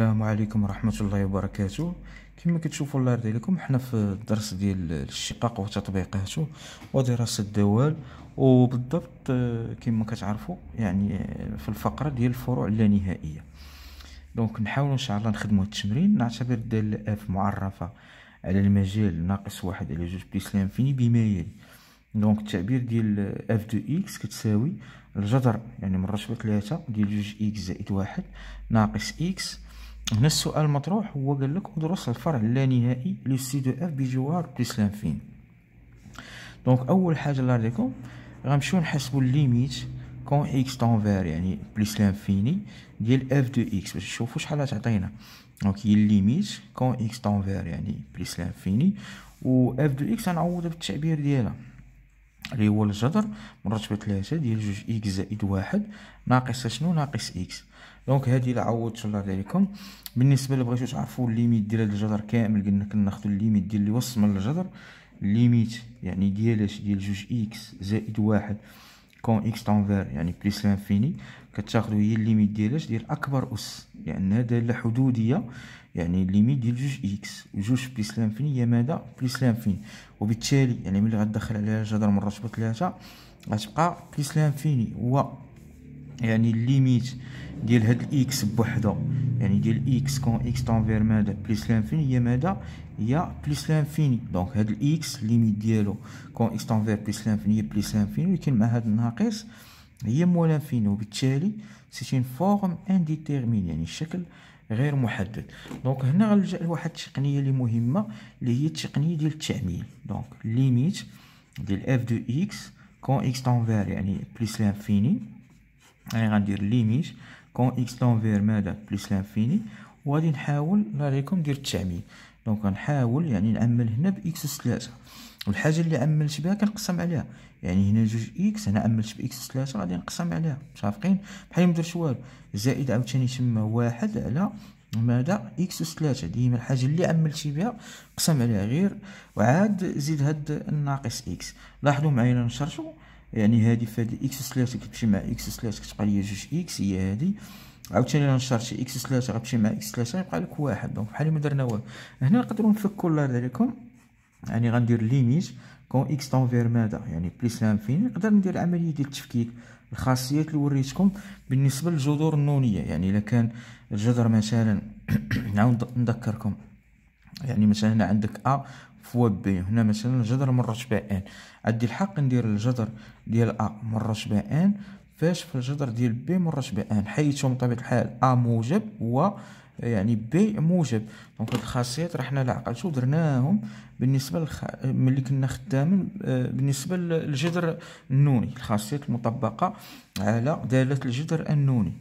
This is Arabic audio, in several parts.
السلام عليكم ورحمة الله وبركاته كما كتشوفوا الله يرضي عليكم حنا في الدرس ديال الشقاق وتطبيقاته ودراسة الدوال وبالضبط كما كتعرفوا يعني في الفقرة ديال الفروع اللانهائية دونك نحاولوا ان شاء الله نخدموا التمرين نعتبر الداله اف معرفة على المجال ناقص واحد على جوج بليس لانفيني بما يلي دونك التعبير ديال اف دو اكس كتساوي الجذر يعني من رشوة ثلاثة ديال جوج اكس زائد واحد ناقص اكس هنا السؤال المطروح هو قال لك ادرس الفرع اللانهائي للسي دو اف بجوار بليس لانفين دونك اول حاجه الله راضيكم غنمشيو نحسبوا الليميت كون اكس فير يعني بليس لانفيني ديال اف دو اكس باش نشوفوا شحال تعطينا دونك هي الليميت كون اكس فير يعني بليس لانفيني و اف دو اكس غنعوضها بالتعبير ديالها اللي هو الجذر مرتبه 3 ديال جوج اكس زائد واحد ناقص شنو ناقص اكس دونك هذه لا عوضت ان شاء الله عليكم بالنسبه اللي بغيتو تعرفوا الليميت ديال هذا الجدر كامل قلنا كناخذوا الليميت ديال اللي وصل من الجدر الليميت يعني ديالاش ديال جوج اكس زائد واحد كون اكس تنفير يعني بليس لانفيني كتاخذوا هي الليميت ديالاش ديال اكبر اس لان يعني هذا داله حدوديه يعني الليميت ديال جوج اكس جوج بليس لانفيني هي ماذا بليس لانفيني وبالتالي يعني ملي غادخل عليها الجذر من رتبه ثلاثه غتبقى بليس لانفيني هو يعني الليميت ديال هاد الاكس بوحدو يعني ديال اكس كون اكس تنفير ماذا بليس لانفيني هي ماذا هي بليس لانفيني دونك هاد الاكس ليميت ديالو كون اكس تنفير بليس لانفيني هي بليس لانفيني ولكن مع هاد الناقص هي مو لانفيني وبالتالي سيت اون فورم انديتيرمين يعني الشكل غير محدد دونك هنا غنلجا لواحد التقنيه اللي مهمه اللي هي التقنيه ديال التعميل دونك ليميت ديال اف دو اكس كون اكس تنفير يعني بليس لانفيني يعني غندير ليميت كون اكس لونفير ماذا بلس لانفيني وغادي نحاول نوريكم ندير التعميل دونك غنحاول يعني نعمل هنا باكس اس 3 والحاجه اللي عملت بها كنقسم عليها يعني هنا جوج اكس هنا عملت باكس اس 3 غادي نقسم عليها متفقين بحال ما درت والو زائد عاوتاني تما واحد على ماذا اكس اس 3 ديما الحاجه اللي عملتي بها قسم عليها غير وعاد زيد هاد الناقص اكس لاحظوا معايا نشرتو يعني هادي فهاد الاكس سلاش كتمشي مع اكس سلاش كتبقى ليا جوج اكس هي هادي عاوتاني الا نشرت شي اكس سلاش غتمشي مع اكس سلاش غيبقى لك واحد دونك بحال ما درنا والو هنا نقدروا نفكوا الله يرضي عليكم يعني غندير ليميت كون اكس تنفير ماذا يعني بليس لانفيني نقدر ندير عمليه ديال التفكيك الخاصيات اللي وريتكم بالنسبه للجذور النونيه يعني الا كان الجذر مثلا نعاود نذكركم يعني مثلا هنا عندك ا فوا بي هنا مثلا الجذر مرة شبه ان عندي الحق ندير الجذر ديال ا مرة شبه ان فاش في الجذر ديال بي مرة شبه ان حيث بطبيعة الحال ا موجب و يعني بي موجب دونك هاد الخاصيات راه حنا لعقلتو درناهم بالنسبه للخ... ملي كنا خدامين آه، بالنسبه للجذر النوني الخاصيات المطبقه على داله الجذر النوني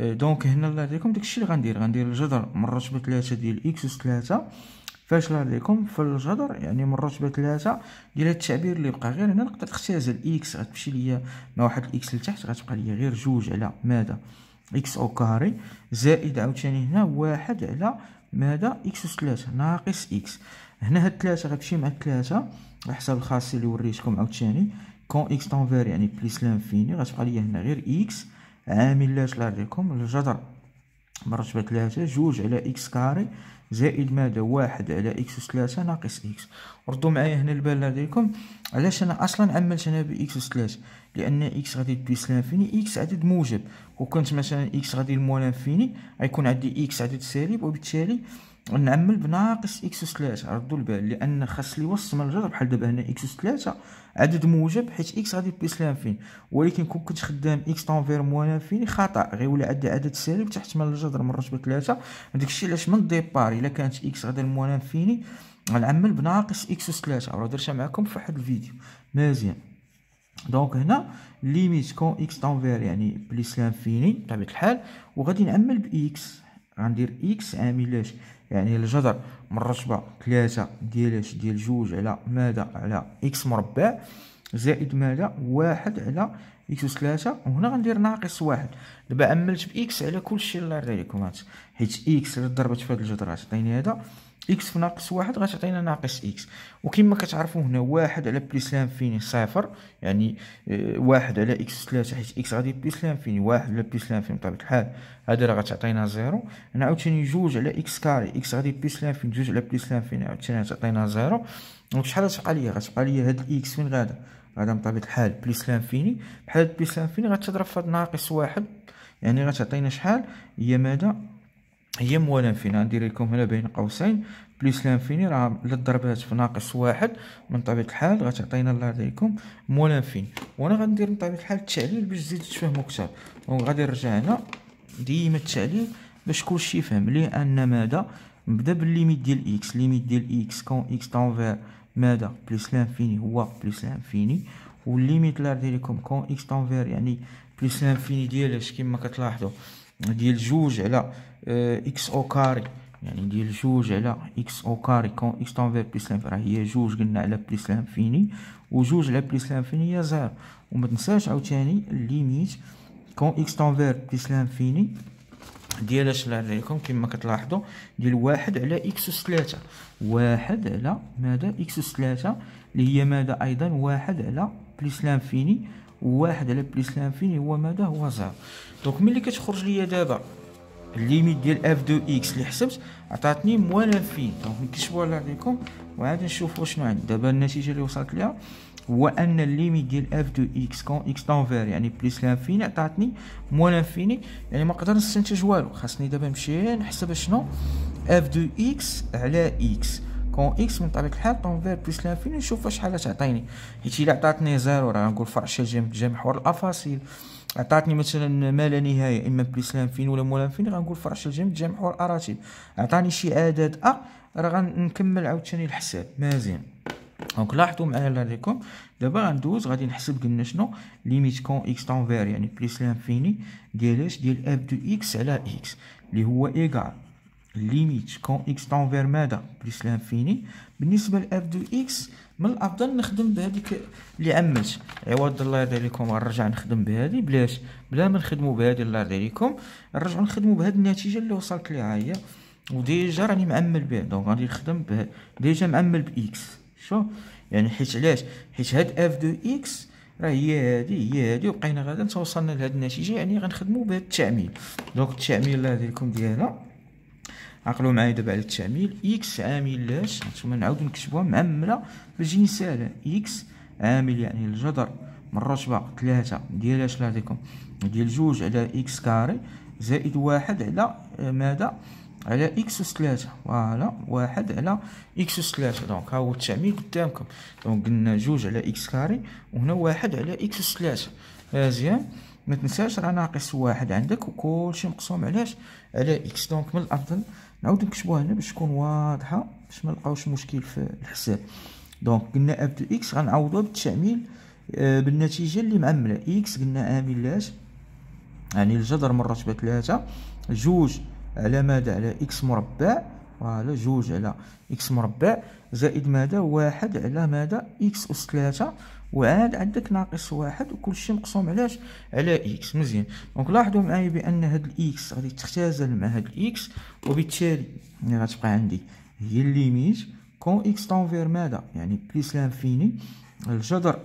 إيه، دونك هنا الله يرضيكم داكشي اللي غندير غندير الجذر من رتبه ثلاثة ديال اكس اس ثلاثة فاش الله يرضيكم في الجذر يعني من رتبه ثلاثة ديال هاد التعبير اللي بقى غير هنا نقدر نختازل اكس غتمشي ليا مع واحد الاكس لتحت غتبقى ليا غير جوج على ماذا اكس او كاري زائد عاوتاني هنا واحد على ماذا اكس اس ثلاثة ناقص اكس هنا هاد ثلاثة غتمشي مع ثلاثة على حساب الخاصيه اللي وريتكم عاوتاني كون اكس تنفير يعني بليس لانفيني غتبقى ليا هنا غير اكس عامل لاش طلع الجذر مرتبة ثلاثة جوج على إكس كاري زائد ماذا واحد على إكس ثلاثة ناقص إكس ردوا معايا هنا البال لديكم علاش أنا أصلا عملت أنا بإكس ثلاثة لان اكس غادي تدوس لانفيني اكس عدد موجب وكنت مثلا اكس غادي لموال لانفيني غيكون عندي اكس عدد سالب وبالتالي نعمل بناقص اكس اس 3 ردوا البال لان خاص لي وسط من الجذر بحال دابا هنا اكس اس 3 عدد موجب حيت اكس غادي تدوس لانفيني ولكن كون كنت خدام اكس طونفير موال لانفيني خطا غيولي عندي عدد سالب تحت من الجذر من رتبه 3 داكشي علاش من ديبار الا كانت اكس غادي لموال لانفيني غنعمل بناقص اكس اس 3 راه درتها معكم في واحد الفيديو مزيان دونك هنا ليميت كون اكس تنفير يعني بليس لانفيني بطبيعه الحال وغادي نعمل باكس غندير اكس عامل لاش يعني الجذر من ثلاثة تلاتة ديال جوج على ماذا على اكس مربع زائد ماذا واحد على اكس اس ثلاثة وهنا غندير ناقص واحد دابا عملت باكس على كلشي الله يرضي عليكم حيت اكس إلا ضربت في هاد الجذر عطيني هذا اكس في ناقص واحد غتعطينا ناقص اكس وكما كتعرفوا هنا واحد على بليس لانفيني صفر يعني آه، واحد على اكس ثلاثة حيت اكس غادي بليس لانفيني واحد على بليس لانفيني بطبيعة الحال هادي راه غتعطينا زيرو هنا عاوتاني جوج على اكس كاري اكس غادي بليس لانفيني جوج على بليس لانفيني عاوتاني غتعطينا زيرو دونك شحال غتبقى ليا غتبقى ليا هاد الاكس فين غادا غادا بطبيعة الحال بليس لانفيني بحال بلس بليس لانفيني غتضرب في ناقص واحد يعني غتعطينا شحال هي ماذا هي موال انفيني ندير لكم هنا بين قوسين بليس لانفيني راه للضربات في ناقص واحد من طبيعة الحال غتعطينا الله يرضيكم موال انفيني وانا غندير من طبيعة الحال التعليل باش تزيد تفهمو دونك وغادي نرجع هنا ديما التعليل باش كلشي يفهم ليه ان ماذا نبدا بالليميت ديال اكس ليميت ديال اكس كون اكس فير ماذا بليس لانفيني هو بليس لانفيني والليميت الله يرضي لكم كون اكس فير يعني بليس لانفيني اش كما كتلاحظوا ديال جوج على اكس او كاري يعني ندير جوج على اكس او كاري كون اكس تنفير بليس لانفير هي جوج قلنا على بليس لانفيني وجوج على بليس لانفيني هي زيرو وما تنساش عاوتاني ليميت كون اكس تنفير بليس لانفيني ديال اش الله ليكم كما كتلاحظوا ديال واحد على اكس اس ثلاثة واحد على ماذا اكس اس ثلاثة اللي هي ماذا ايضا واحد على بليس لانفيني واحد على بليس لانفيني هو ماذا هو زيرو دونك ملي كتخرج ليا دابا الليميت ديال اف دو اكس اللي حسبت عطاتني موان الفين دونك نكشفوا على عليكم وعاد نشوفوا شنو عندي دابا النتيجه اللي وصلت ليها هو ان الليميت ديال اف دو اكس كون اكس تنفير يعني بليس لانفيني عطاتني موان لانفيني يعني ما نقدر نستنتج والو خاصني دابا نمشي نحسب شنو اف دو اكس على اكس كون اكس من طريق الحال طونفير بليس لانفيني نشوف شحال تعطيني حيت الا عطاتني زيرو راه نقول فرع شي جنب الافاصيل عطاتني مثلا ما لا نهايه اما بليس لانفين ولا مولانفين غنقول فرش الجيم جمع والاراتب عطاني شي عدد ا آه، راه غنكمل عاوتاني الحساب مزيان دونك لاحظوا معايا لديكم دابا غندوز غادي نحسب قلنا شنو ليميت كون اكس تونفير يعني بليس لانفيني ديال اش ديال اف دو اكس على اكس اللي هو ايكال ليميت كون اكس تونفير ماذا بليس لانفيني بالنسبه لاف دو اكس من الافضل نخدم بهذيك اللي عملت عوض الله يرضي عليكم نرجع نخدم بهذه بلاش بلا ما نخدموا بهذه الله يرضي عليكم نرجعوا نخدموا بهذه النتيجه اللي وصلت ليها هي وديجا راني معمل بها دونك غادي نخدم بها ديجا معمل باكس شو يعني حيت علاش حيت هاد اف دو اكس راه هي هادي هي هادي وبقينا غادا توصلنا لهاد النتيجه يعني غنخدموا بهاد التعميل دونك التعميل الله يرضي عليكم ديالنا عقلوا معايا دابا على التعميل اكس عامل لاش نتوما نعاودو نكتبوها معمله باش تجي ساهله اكس عامل يعني الجذر من رتبه 3 ديال اش لاديكم ديال 2 على اكس كاري زائد واحد على آه، ماذا على اكس اس 3 فوالا واحد على اكس اس 3 دونك ها هو التعميل قدامكم دونك قلنا 2 على اكس كاري وهنا واحد على اكس اس 3 مزيان ما تنساش راه ناقص واحد عندك وكلشي مقسوم علاش على اكس دونك من الافضل نعاود نكتبوها هنا باش تكون واضحه باش ما نلقاوش مشكل في الحساب دونك قلنا اف دو اكس غنعوضوها بالتعميل آه، بالنتيجه اللي معمله اكس قلنا عامل لاش يعني الجذر مرتبه 3 جوج على ماذا على اكس مربع فوالا جوج على اكس مربع زائد ماذا واحد على ماذا اكس اس 3 وعاد عندك ناقص واحد وكل شيء مقسوم علاش على اكس مزيان دونك لاحظوا معايا بان هاد الاكس غادي تختزل مع هاد الاكس وبالتالي يعني غتبقى عندي هي الليميت كون اكس تنفير ماذا يعني بليس لانفيني الجذر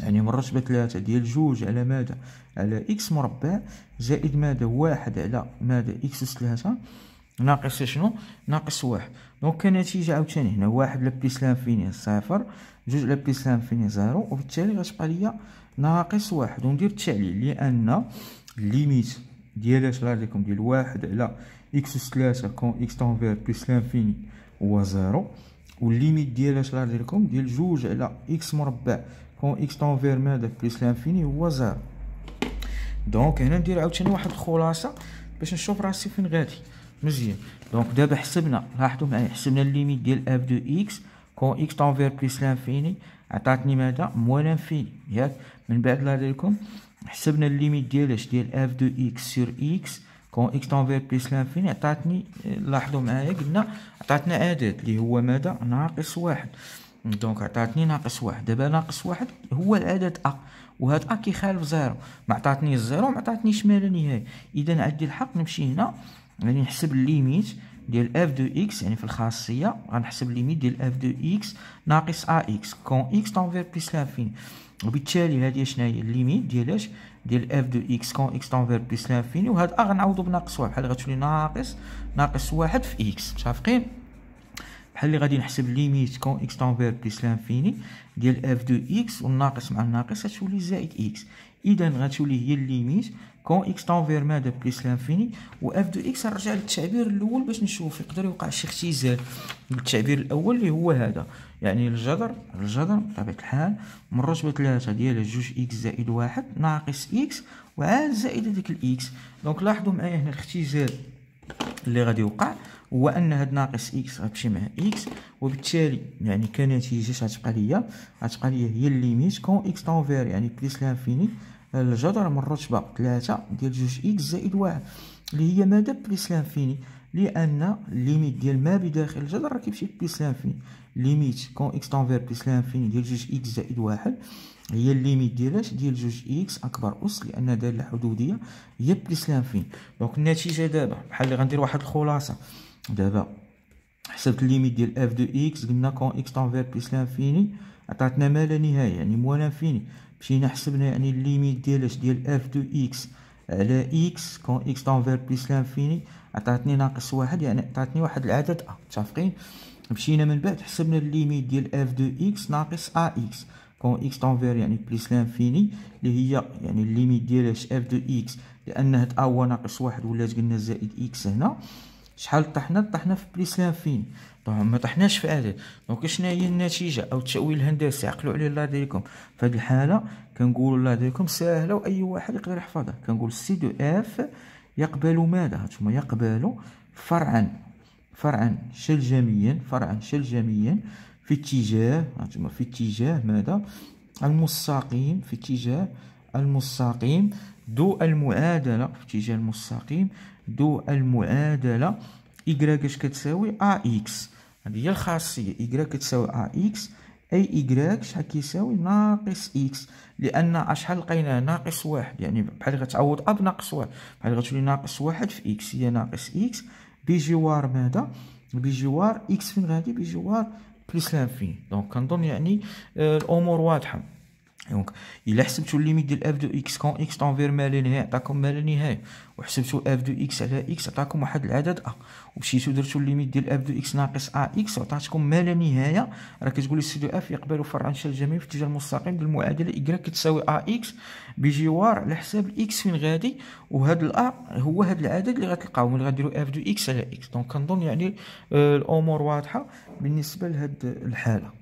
يعني من رتبة ثلاثة ديال جوج على ماذا على اكس مربع زائد ماذا واحد على ماذا اكس ثلاثة ناقص شنو ناقص واحد دونك كنتيجة عاوتاني هنا واحد لبليس لانفيني صفر جوج لبليس لانفيني زيرو وبالتالي غتبقى ليا ناقص واحد وندير التعليل لأن ليميت ديال اش راه لكم ديال واحد على اكس تلاتة كون اكس تنفير بليس لانفيني هو زيرو والليميت ديال اش راه لكم ديال جوج على اكس مربع كون اكس تنفير ماذا بليس لانفيني هو زيرو دونك هنا ندير عاوتاني واحد الخلاصة باش نشوف راسي فين غادي مزيان دونك دابا حسبنا لاحظوا معايا حسبنا الليميت ديال اف دو اكس كون اكس تنفير بليس لانفيني عطاتني ماذا موال لانفيني ياك من بعد لا لكم حسبنا الليميت اش ديال اف دو اكس سير اكس كون اكس تنفير بليس لانفيني عطاتني لاحظوا معايا قلنا عطاتنا عدد اللي هو ماذا ناقص واحد دونك عطاتني ناقص واحد دابا ناقص واحد هو العدد ا وهاد ا كيخالف زيرو ما عطاتني الزيرو ما عطاتنيش ما لا نهايه اذا عندي الحق نمشي هنا يعني نحسب الليميت ديال اف دو اكس يعني في الخاصيه غنحسب الليميت ديال اف دو اكس ناقص ا اكس كون اكس تنفير بليس لانفيني وبالتالي هذه شنو هي الليميت ديالاش ديال اف دو اكس كون اكس تنفير بليس لانفيني وهاد ا غنعوضو بناقص واحد بحال غتولي ناقص ناقص واحد في اكس متفقين بحال اللي غادي نحسب ليميت كون اكس تانفير بليس لانفيني ديال اف دو اكس والناقص مع الناقص غتولي زائد اكس اذا غتولي هي ليميت كون اكس تانفير مادا بليس لانفيني و اف دو اكس نرجع للتعبير الاول باش نشوف يقدر يوقع شي اختزال بالتعبير الاول اللي هو هذا يعني الجذر الجذر بطبيعه الحال من رتبه ثلاثة ديال جوج اكس زائد واحد ناقص اكس وعاد زائد هذيك الاكس دونك لاحظوا معايا هنا الاختزال اللي غادي يوقع هو ان هاد ناقص اكس غتمشي مع اكس وبالتالي يعني كنتيجه غتبقى ليا غتبقى ليا هي الليميت كون اكس طونفير يعني بليس لانفيني الجذر من الرتبه 3 ديال جوج اكس زائد واحد اللي هي ماذا بليس لانفيني لان ليميت ديال ما بداخل الجذر راه كيمشي بي لانفيني ليميت كون اكس تنفير بي لانفيني ديال جوج اكس زائد واحد هي ليميت ديالاش ديال جوج اكس اكبر اس لان داله حدوديه هي بي لانفيني دونك النتيجه دابا بحال اللي غندير واحد الخلاصه دابا حسبت ليميت ديال اف دو اكس قلنا كون اكس تنفير بلس لانفيني عطاتنا ما لا نهايه يعني مو لانفيني مشينا حسبنا يعني ديال ديالاش ديال اف دو اكس على اكس كون اكس تنفير بلس لانفيني عطاتني ناقص واحد يعني عطاتني واحد العدد ا آه، متفقين مشينا من بعد حسبنا الليميت ديال اف دو اكس ناقص ا اكس كون اكس تنفير يعني بليس لانفيني اللي هي يعني الليميت ديالها اف دو اكس لان هاد ا هو ناقص واحد ولات قلنا زائد اكس هنا شحال طحنا طحنا في بليس لانفيني طبعا ما طحناش في عدد دونك شناهي هي النتيجه او التاويل الهندسي عقلوا عليه الله يديكم في هاد الحاله كنقولوا الله يديكم ساهله واي واحد يقدر يحفظها كنقول سي دو اف يقبل ماذا ثم يقبل فرعا فرعا شلجميا فرعا شلجميا في اتجاه ثم في اتجاه ماذا المستقيم في اتجاه المستقيم دو المعادلة في اتجاه المستقيم دو المعادلة إيكغيك اش كتساوي ا اكس هذه هي الخاصية إيكغيك كتساوي ا اكس اي ايكغيك شحال كيساوي ناقص اكس لان أشحال لقينا ناقص واحد يعني بحال غتعوض اب ناقص واحد بحال غتولي ناقص واحد في اكس هي ناقص اكس بجوار ماذا بجوار اكس فين غادي بجوار بلس لانفين دونك كنظن يعني آه، الامور واضحه دونك الا حسبتو الليميت ديال اف دو اكس كون اكس تنفير ما لا نهايه عطاكم ما لا نهايه وحسبتو اف دو اكس على اكس عطاكم واحد العدد ا ومشيتو درتو الليميت ديال اف دو اكس ناقص ا اكس عطاتكم ما لا نهايه راه كتقول لي سي دو اف يقبل فرع شال الجميع في الاتجاه المستقيم ديال المعادله y كتساوي ا اكس بجوار على حساب الاكس فين غادي ال الا هو هاد العدد اللي غتلقاوه ملي غديروا اف دو اكس على اكس دونك كنظن يعني الامور واضحه بالنسبه لهاد الحاله